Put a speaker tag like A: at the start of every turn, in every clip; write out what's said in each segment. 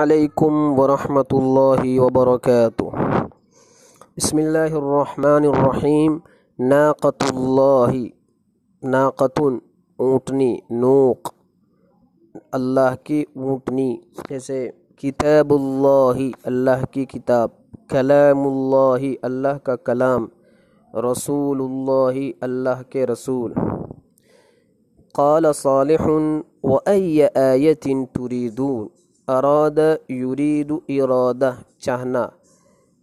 A: علیکم ورحمۃ اللہ وبرکاتہ بسم اللہ الرحمن الرحیم ناقۃ اللہ ناقتن اونٹنی نوق اللہ کی اونٹنی جیسے کتاب اللہ اللہ کی کتاب کلام اللہ اللہ کا کلام رسول اللہ اللہ کے رسول قال صالح ون تری دون اراد یرید ارادہ چاہنا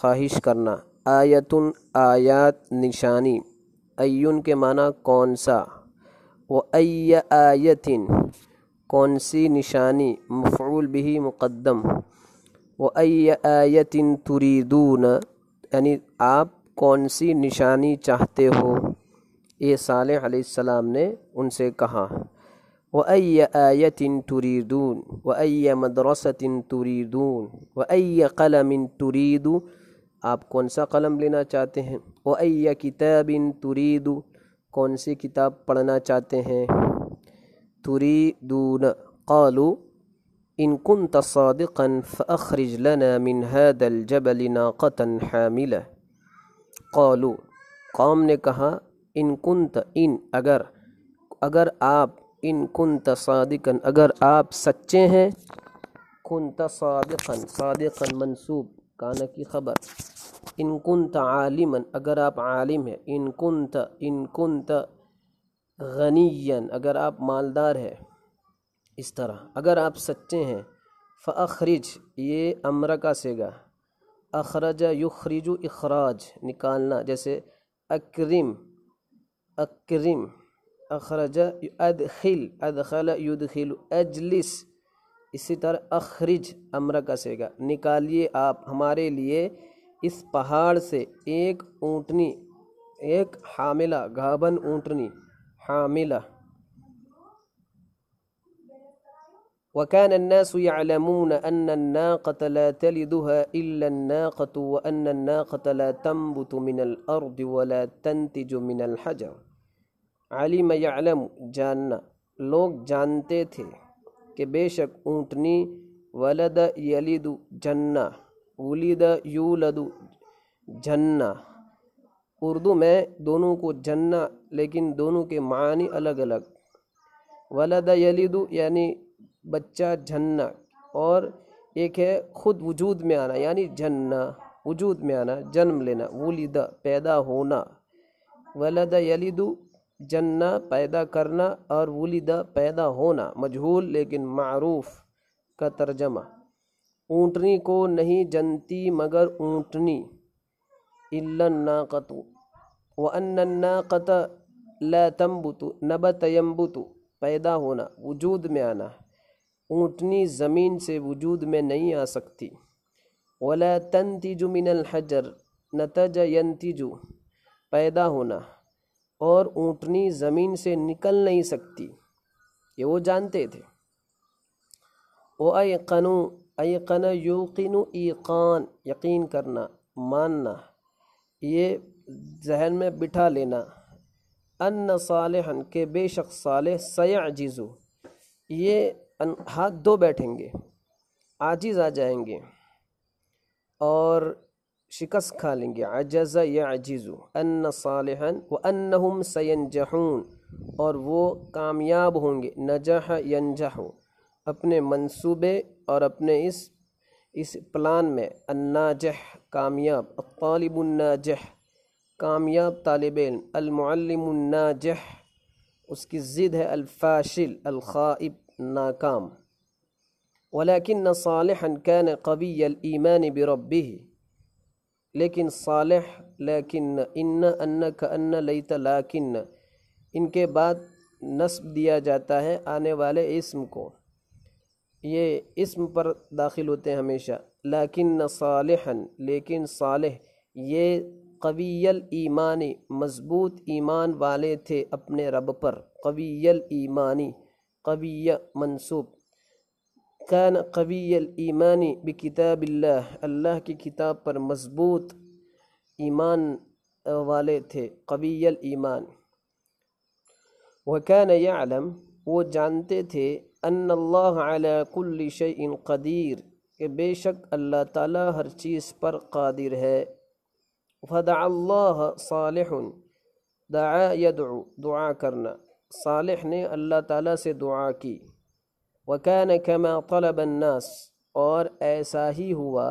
A: خواہش کرنا آیتن آیات نشانی ایون کے معنی کون سا و ای آیتن کون سی نشانی مفعول بھی مقدم و ای آیتن تریدون یعنی آپ کون سی نشانی چاہتے ہو یہ صالح علیہ السلام نے ان سے کہا وأي آية تريدون وأي مدرسة تريدون وأي قلم تريد آپ کون سا قلم لینا چاہتے ہیں وأي كتاب تريد کون سی کتاب پڑھنا چاہتے ہیں تريدون قالوا إن كنت صادقا فأخرج لنا من هذا الجبل ناقة حاملة قالوا قوم نے کہا ان کنت ان اگر اگر آپ ان کن تصادقن اگر آپ سچے ہیں کن تصادقن صادقن منصوب کانا کی خبر ان کن تعلیمً اگر آپ عالم ہیں ان ان کن انکن غنین اگر آپ مالدار ہیں اس طرح اگر آپ سچے ہیں فخرج یہ امرکا سے گا اخرج یخرج اخراج نکالنا جیسے اکرم اکرم أخرج أدخل أدخل يدخل أجلس طرح اخرج امر کا سیگا نکالیے آپ ہمارے लिए اس پہاڑ سے ایک اونٹنی ایک حاملہ گابن اونٹنی حاملہ وكان الناس يعلمون أن الناقة لا تلدها إلا الناقة وأن الناقة لا تنبت من الأرض ولا تنتج من الحجر علیم یعلم جاننا لوگ جانتے تھے کہ بے شک اونٹنی ولد یلد دو ولید یو لدو اردو میں دونوں کو جھنّا لیکن دونوں کے معنی الگ الگ ولد یلد یعنی بچہ جھنّا اور ایک ہے خود وجود میں آنا یعنی جھنّا وجود میں آنا جنم لینا ولید پیدا ہونا ولد یلد جنہ پیدا کرنا اور ولیدہ پیدا ہونا مجھول لیکن معروف کا ترجمہ اونٹنی کو نہیں جنتی مگر اونٹنی الناقت و انقت ل تمبتو نب تمبتو پیدا ہونا وجود میں آنا اونٹنی زمین سے وجود میں نہیں آ سکتی تنتج من الحجر نتجینتیجو پیدا ہونا اور اونٹنی زمین سے نکل نہیں سکتی یہ وہ جانتے تھے او اے قنو اے قن یوقین ایقان یقین کرنا ماننا یہ ذہن میں بٹھا لینا ان نہ کے بے شک صالح سیاح جزو یہ ہاتھ دو بیٹھیں گے عاجز آ جائیں گے اور شکست کھا لیں گے عجز یا عجیزو ان نہ صالحن و انہم سینجحون اور وہ کامیاب ہوں گے نجح ینجح اپنے منصوبے اور اپنے اس اس پلان میں الناجح کامیاب الطالب الناجح کامیاب طالب علم المعلم الناجح اس کی ضد ہے الفاشل الخائب ناکام ولیکن صالحا کان قوی الایمان بربه لیکن صالح لیکن ان کا ان لئی لاکن ان کے بعد نصب دیا جاتا ہے آنے والے اسم کو یہ اسم پر داخل ہوتے ہیں ہمیشہ لیکن صالح لیکن صالح یہ قویل ایمانی مضبوط ایمان والے تھے اپنے رب پر قویل ایمانی قوی منصوب کان قوی ایمانی بکتاب کتاب اللہ اللہ کی کتاب پر مضبوط ایمان والے تھے قوی ایمان وہ یعلم وہ جانتے تھے ان اللہ علی کل شیء قدیر کہ بے شک اللہ تعالی ہر چیز پر قادر ہے فدع اللہ صالح دعا یدعو دعا کرنا صالح نے اللہ تعالیٰ سے دعا کی وکین کیما طلب الناس اور ایسا ہی ہوا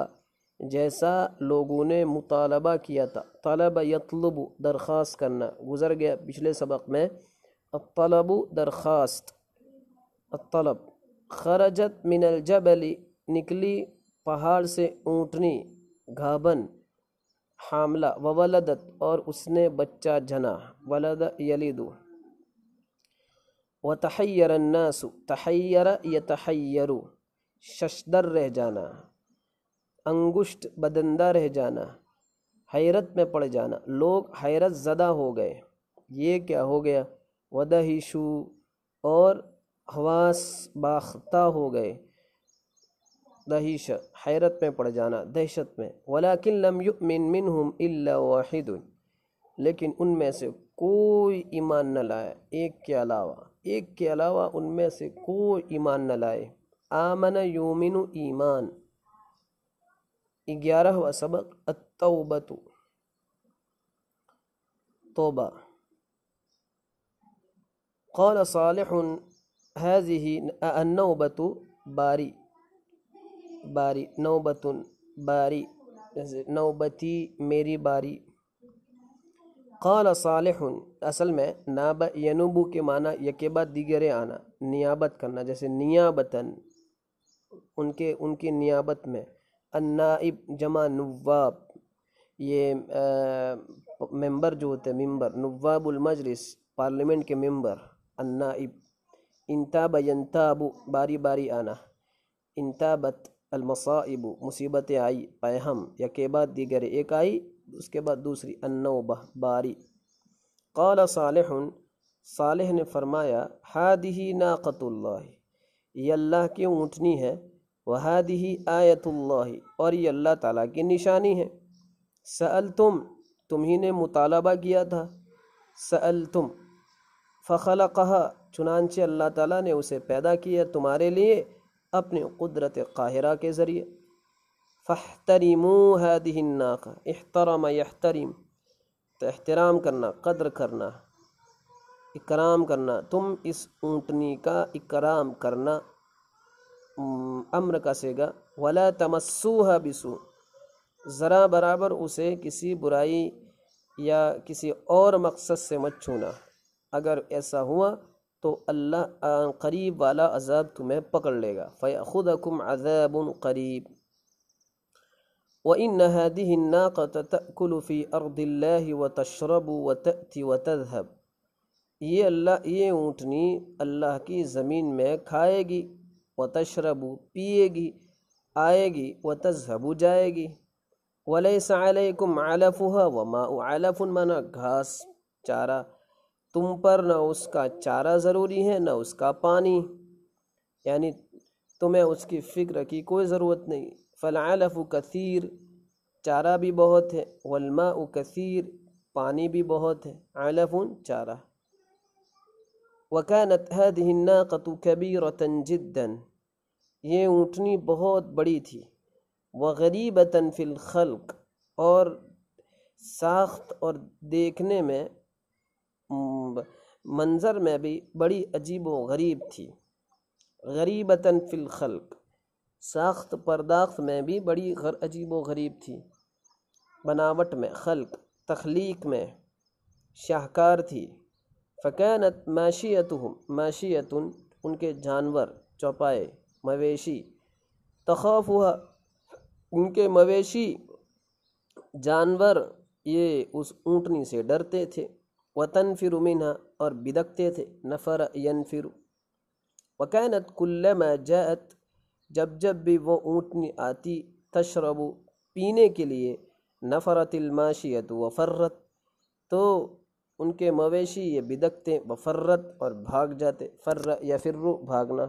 A: جیسا لوگوں نے مطالبہ کیا تھا طلب یطلب درخواست کرنا گزر گیا پچھلے سبق میں الطلب درخواست الطلب خرجت من الجبل نکلی پہاڑ سے اونٹنی گھابن حاملہ وولدت اور اس نے بچہ جھنا ولد یلیدو و تحیر الناس تحیر یا ششدر رہ جانا انگشت بدندہ رہ جانا حیرت میں پڑ جانا لوگ حیرت زدہ ہو گئے یہ کیا ہو گیا و اور حواس باختہ ہو گئے دہیش حیرت میں پڑ جانا دہشت میں ولاکن منہم الا واحد لیکن ان میں سے کوئی ایمان نہ لایا ایک کے علاوہ ایک کے علاوہ ان میں سے کوئی ایمان نہ لائے آمن یومن ایمان گیارہواں سبق التوبت قول قال صالح هذه نوبتو باری باری نوبت باری نوبتی میری باری قال صالح اصل میں ینوبو کے معنی یکیبا دیگر آنا نیابت کرنا جیسے نیابتاً ان کے ان کی نیابت میں النائب جمع نواب یہ ممبر جو ہوتے ہیں ممبر نواب المجلس پارلیمنٹ کے ممبر النائب انتاب ینتاب باری باری آنا انتابت المصائب مصیبت آئی پیہم یکے بعد دیگر ایک آئی اس کے بعد دوسری النوبہ باری قال صالح صالح نے فرمایا ہادی ناقت اللہ یہ اللہ کی اونٹنی ہے وہ ہادی آیت اللہ اور یہ اللہ تعالیٰ کی نشانی ہے سل تم تمہیں نے مطالبہ کیا تھا سل تم فخل کہا چنانچہ اللہ تعالیٰ نے اسے پیدا کیا تمہارے لیے اپنے قدرت قاہرہ کے ذریعے فہ هذه ہے احترم ناکہ احترم احترام کرنا قدر کرنا اکرام کرنا تم اس اونٹنی کا اکرام کرنا امر کا گا ولا تمسو ہے بسو ذرا برابر اسے کسی برائی یا کسی اور مقصد سے مت چھونا اگر ایسا ہوا تو اللہ قریب والا عذاب تمہیں پکڑ لے گا فدم عذاب قریب وَإِنَّ هَذِهِ النَّاقَةَ تَأْكُلُ فِي أَرْضِ اللَّهِ وَتَشْرَبُ وَتَأْتِ وَتَذْهَبْ یہ اللہ یہ اونٹنی اللہ کی زمین میں کھائے گی و تشرب پیئے گی آئے گی و تذہب جائے گی عَلَيْكُمْ عَلَفُهَا وَمَا عَلَفٌ مَنَا گھاس چارہ تم پر نہ اس کا چارہ ضروری ہے نہ اس کا پانی یعنی تمہیں اس کی فکر کی کوئی ضرورت نہیں فلعلف و کثیر چارہ بھی بہت ہے والماء و کثیر پانی بھی بہت ہے علف چارہ وکانت هذه ہنا قطو جدا یہ اونٹنی بہت بڑی تھی وہ فی الخلق اور ساخت اور دیکھنے میں منظر میں بھی بڑی عجیب و غریب تھی غریب فی الخلق ساخت پرداخت میں بھی بڑی عجیب و غریب تھی بناوٹ میں خلق تخلیق میں شاہکار تھی فقینت معیشت معیشیت ان کے جانور چوپائے مویشی تخوف ہوا ان کے مویشی جانور یہ اس اونٹنی سے ڈرتے تھے وطن فرمنا اور بدکتے تھے ین فر وقینت کل میں جیت جب جب بھی وہ اونٹنی آتی تشربو پینے کے لیے نفرت الماشیت وفرت تو ان کے مویشی یہ بدکتے وفرت اور بھاگ جاتے فر یا فرو بھاگنا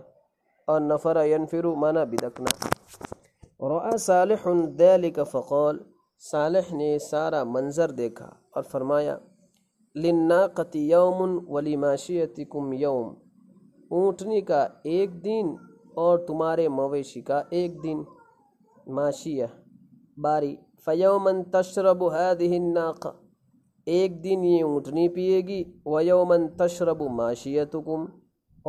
A: اور نفر ینفرو مانا بدکنا رعا صالح الدہ کا فقول صالح نے سارا منظر دیکھا اور فرمایا لناقت یوم ولی معاشیت کم یوم اونٹنی کا ایک دن اور تمہارے مویشی کا ایک دن ماشیہ باری فیومن تشرب هذه الناقہ ایک دن یہ اونٹنی پیے گی ویومن تشرب معاشیتکم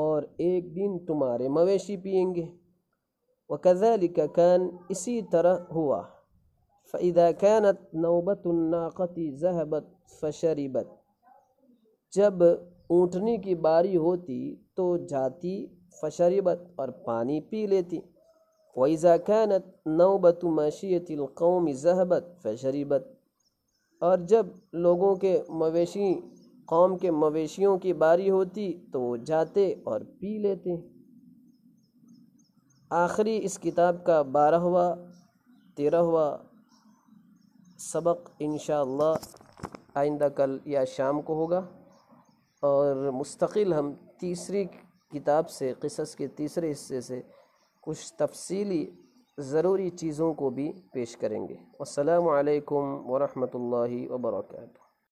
A: اور ایک دن تمہارے مویشی پئیں گے وَكَذَلِكَ كَانْ اسی طرح ہوا فَإِذَا كَانَتْ نَوْبَةُ النَّاقَةِ زَهَبَتْ فَشَرِبَتْ جب اونٹنی کی باری ہوتی تو جاتی فشربت اور پانی پی لیتی ویزا کینت نوبت معشیت القوم ذہبت فشریبت اور جب لوگوں کے مویشی قوم کے مویشیوں کی باری ہوتی تو وہ جاتے اور پی لیتے آخری اس کتاب کا بارہواں تیرہواں سبق انشاءاللہ آئندہ کل یا شام کو ہوگا اور مستقل ہم تیسری کتاب سے قصص کے تیسرے حصے سے کچھ تفصیلی ضروری چیزوں کو بھی پیش کریں گے السلام علیکم ورحمۃ اللہ وبرکاتہ